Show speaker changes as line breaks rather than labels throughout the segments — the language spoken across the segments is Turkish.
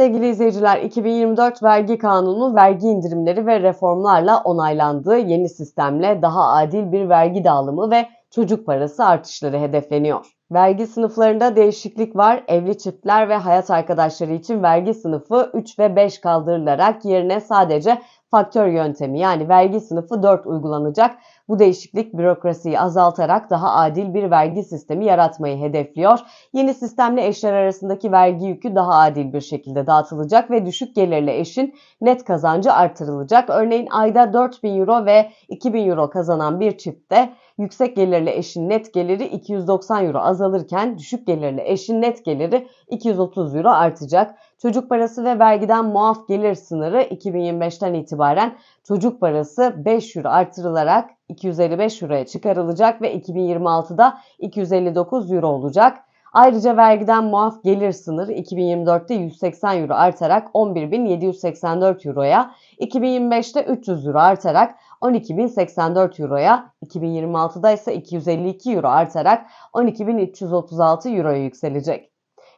Sevgili izleyiciler, 2024 Vergi Kanunu vergi indirimleri ve reformlarla onaylandı. Yeni sistemle daha adil bir vergi dağılımı ve çocuk parası artışları hedefleniyor. Vergi sınıflarında değişiklik var. Evli çiftler ve hayat arkadaşları için vergi sınıfı 3 ve 5 kaldırılarak yerine sadece faktör yöntemi yani vergi sınıfı 4 uygulanacak. Bu değişiklik bürokrasiyi azaltarak daha adil bir vergi sistemi yaratmayı hedefliyor. Yeni sistemle eşler arasındaki vergi yükü daha adil bir şekilde dağıtılacak ve düşük gelirli eşin net kazancı artırılacak. Örneğin ayda 4000 euro ve 2000 euro kazanan bir çiftte yüksek gelirli eşin net geliri 290 euro azalırken düşük gelirli eşin net geliri 230 euro artacak. Çocuk parası ve vergiden muaf gelir sınırı 2025'ten itibaren çocuk parası 5 euro artırılarak 255 euroya çıkarılacak ve 2026'da 259 euro olacak. Ayrıca vergiden muaf gelir sınırı 2024'te 180 euro artarak 11.784 euroya, 2025'te 300 euro artarak 12.084 euroya, 2026'da ise 252 euro artarak 12.336 euroya yükselecek.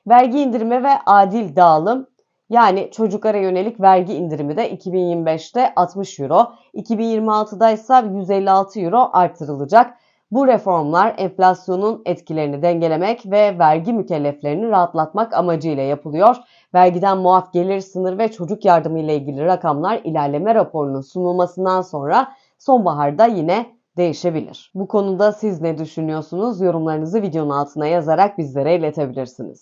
Vergi indirimi ve adil dağılım yani çocuklara yönelik vergi indirimi de 2025'te 60 euro, 2026'da ise 156 euro artırılacak. Bu reformlar enflasyonun etkilerini dengelemek ve vergi mükelleflerini rahatlatmak amacıyla yapılıyor. Vergiden muaf gelir sınır ve çocuk yardımı ile ilgili rakamlar ilerleme raporunun sunulmasından sonra sonbaharda yine değişebilir. Bu konuda siz ne düşünüyorsunuz? Yorumlarınızı videonun altına yazarak bizlere iletebilirsiniz.